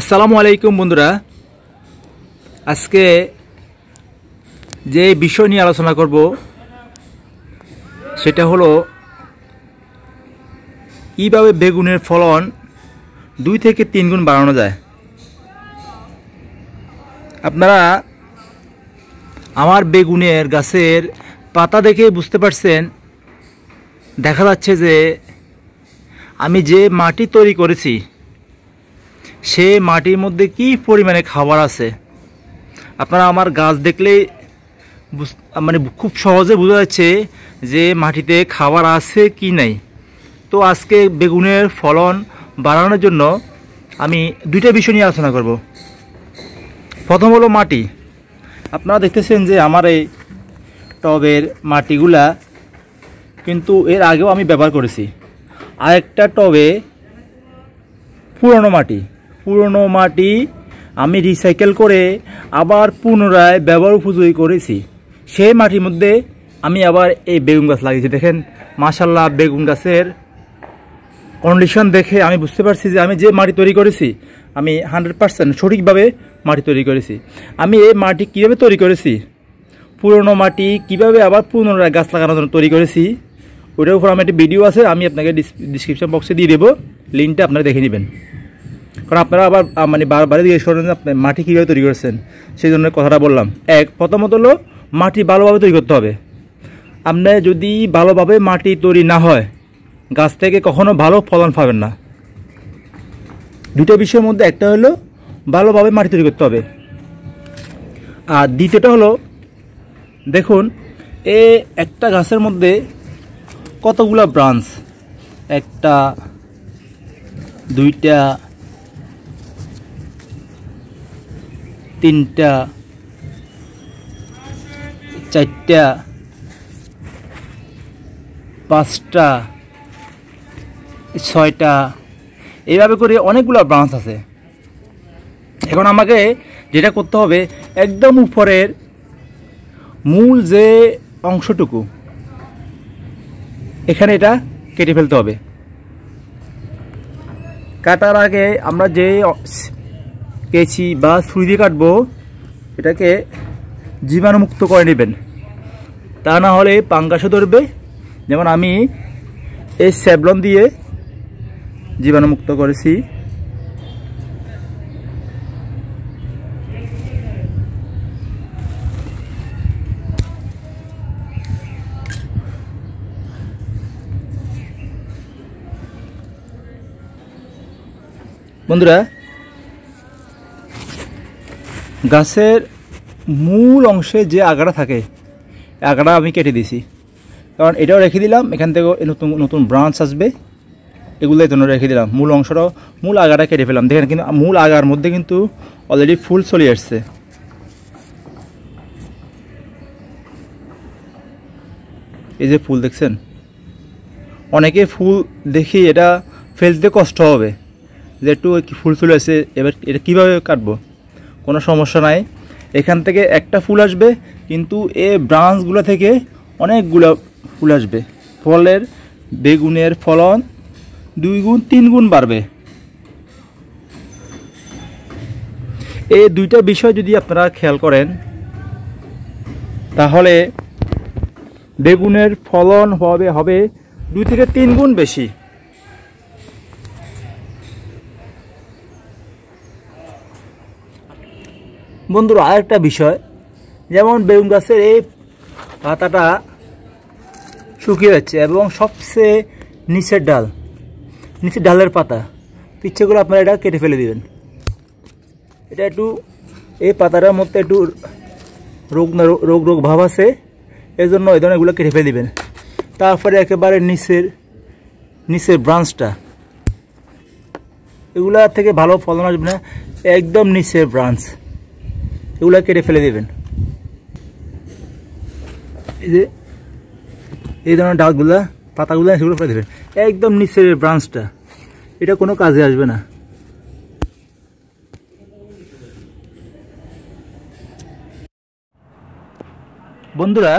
আসসালামু আলাইকুম বন্ধুরা আজকে যে বিষয় নিয়ে আলোচনা করব সেটা হলো কীভাবে বেগুনের ফলন দুই থেকে তিন গুণ বাড়ানো যায় আপনারা আমার বেগুনের গাছের পাতা দেখে বুঝতে পারছেন দেখা যাচ্ছে যে আমি যে মাটি তৈরি করেছি সে মাটির মধ্যে কি পরিমাণে খাবার আছে আপনারা আমার গাছ দেখলেই মানে খুব সহজে বোঝা যাচ্ছে যে মাটিতে খাবার আছে কি নাই তো আজকে বেগুনের ফলন বাড়ানোর জন্য আমি দুইটা বিষয় নিয়ে আলোচনা করব প্রথম হলো মাটি আপনারা দেখতেছেন যে আমার এই টবের মাটিগুলা কিন্তু এর আগেও আমি ব্যবহার করেছি আরেকটা টবে পুরনো মাটি পুরনো মাটি আমি রিসাইকেল করে আবার পুনরায় ব্যবহার উপযোগী করেছি সেই মাটির মধ্যে আমি আবার এই বেগুন গাছ লাগিয়েছি দেখেন মাসাল্লাহ বেগুন গাছের কন্ডিশন দেখে আমি বুঝতে পারছি যে আমি যে মাটি তৈরি করেছি আমি হান্ড্রেড পার্সেন্ট সঠিকভাবে মাটি তৈরি করেছি আমি এই মাটি কীভাবে তৈরি করেছি পুরনো মাটি কিভাবে আবার পুনরায় গাছ লাগানোর জন্য তৈরি করেছি ওটার উপর আমার একটি ভিডিও আছে আমি আপনাকে ডিসক্রিপশন বক্সে দিয়ে দেবো লিঙ্কটা আপনারা দেখে নেবেন কারণ আপনারা আবার মানে বারবারই জিজ্ঞেস করেন আপনি মাটি কীভাবে তৈরি করেছেন সেই জন্য কথাটা বললাম এক প্রথমত হলো মাটি ভালোভাবে তৈরি করতে হবে আপনি যদি ভালোভাবে মাটি তৈরি না হয় গাছ থেকে কখনো ভালো ফলন পাবেন না দুটো বিষয়ের মধ্যে একটা হলো ভালোভাবে মাটি তৈরি করতে হবে আর দ্বিতীয়টা হলো দেখুন এ একটা গাছের মধ্যে কতগুলো ব্রাঞ্চ একটা দুইটা তিনটা চারটা পাঁচটা ছয়টা এইভাবে করে অনেকগুলো ব্রাঞ্চ আছে এখন আমাকে যেটা করতে হবে একদম উপরের মূল যে অংশটুকু এখানে এটা কেটে ফেলতে হবে কাটার আগে আমরা যে কেচি বা ছুরি দিয়ে কাটবো এটাকে জীবাণুমুক্ত করে নেবেন তা না হলে পাঙ্গাসও ধরবে যেমন আমি এই স্যাবলন দিয়ে জীবাণুমুক্ত করেছি বন্ধুরা গাছের মূল অংশে যে আগড়া থাকে আগড়া আমি কেটে দিছি কারণ এটাও রেখে দিলাম এখান থেকে নতুন নতুন ব্রাঞ্চ আসবে এই জন্য রেখে দিলাম মূল অংশটাও মূল আগাটা কেটে ফেলাম দেখেন কিন্তু মূল আগার মধ্যে কিন্তু অলরেডি ফুল চলে আসছে এই যে ফুল দেখছেন অনেকে ফুল দেখি এটা ফেলতে কষ্ট হবে যে একটু ফুল চলে আসছে এবার এটা কীভাবে কাটবো কোনো সমস্যা নাই এখান থেকে একটা ফুল আসবে কিন্তু এ ব্রাঞ্চগুলো থেকে অনেকগুলো ফুল আসবে ফলের বেগুনের ফলন দুই গুণ তিন গুণ বাড়বে এই দুইটা বিষয় যদি আপনারা খেয়াল করেন তাহলে বেগুনের ফলন হবে হবে দুই থেকে তিন গুণ বেশি বন্ধুরা আরেকটা বিষয় যেমন বেগুন গাছের এই পাতাটা শুকিয়ে যাচ্ছে এবং সবচেয়ে নিচের ডাল নিচের ডালের পাতা পিচ্ছেগুলো করে আপনারা এটা কেটে ফেলে দেবেন এটা একটু এই পাতাটার মধ্যে একটু রোগ না রোগ রোগ ভাব আছে এই জন্য এই ধরনের এগুলো কেটে ফেলে দেবেন তারপরে একেবারে নিচের নিচের ব্রাঞ্চটা এগুলা থেকে ভালো ফলন আসবে না একদম নিচের ব্রাঞ্চ এগুলো কেটে ফেলে দেবেন এই যে এই ধরনের ডালগুলা পাতাগুলো সেগুলো ফেলে দেবেন একদম নিচের ব্রাঞ্চটা এটা কোনো কাজে আসবে না বন্ধুরা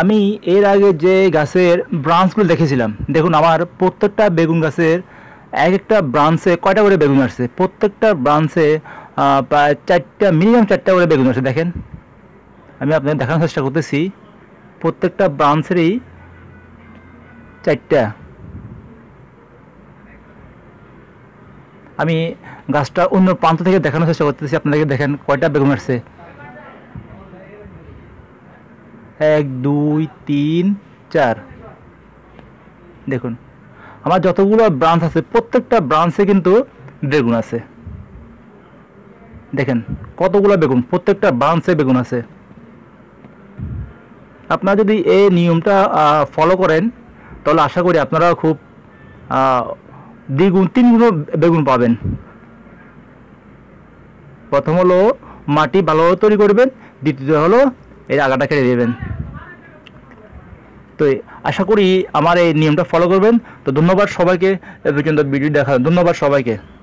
আমি এর আগে যে গাছের ব্রাঞ্চগুলো দেখেছিলাম দেখুন আমার প্রত্যেকটা বেগুন গাছের এক একটা ব্রাঞ্চে কয়টা করে বেগুন আসছে প্রত্যেকটা ব্রাঞ্চে প্রায় চারটা মিনিমাম চারটা করে বেগুন আছে দেখেন আমি আপনাকে দেখানোর চেষ্টা করতেছি প্রত্যেকটা ব্রাঞ্চেরই চারটা আমি গাছটা অন্য প্রান্ত থেকে দেখানোর চেষ্টা করতেছি আপনাদেরকে দেখেন কয়টা বেগুন আসছে এক দুই তিন চার দেখুন আমার যতগুলো ব্রাঞ্চ আছে প্রত্যেকটা ব্রাঞ্চে কিন্তু বেগুন আছে দেখেন কতগুলো বেগুন প্রত্যেকটা ব্রাঞ্চে বেগুন আছে আপনারা যদি এই নিয়মটা ফলো করেন তাহলে আশা করি আপনারা খুব দ্বিগুণ তিন গুণ বেগুন পাবেন প্রথম হলো মাটি ভালোভাবে তৈরি করবেন দ্বিতীয় হলো এই আগাটা কেটে দেবেন তো আশা করি আমার এই নিয়মটা ফলো করবেন তো ধন্যবাদ সবাইকে এ পর্যন্ত ভিডিও দেখা ধন্যবাদ সবাইকে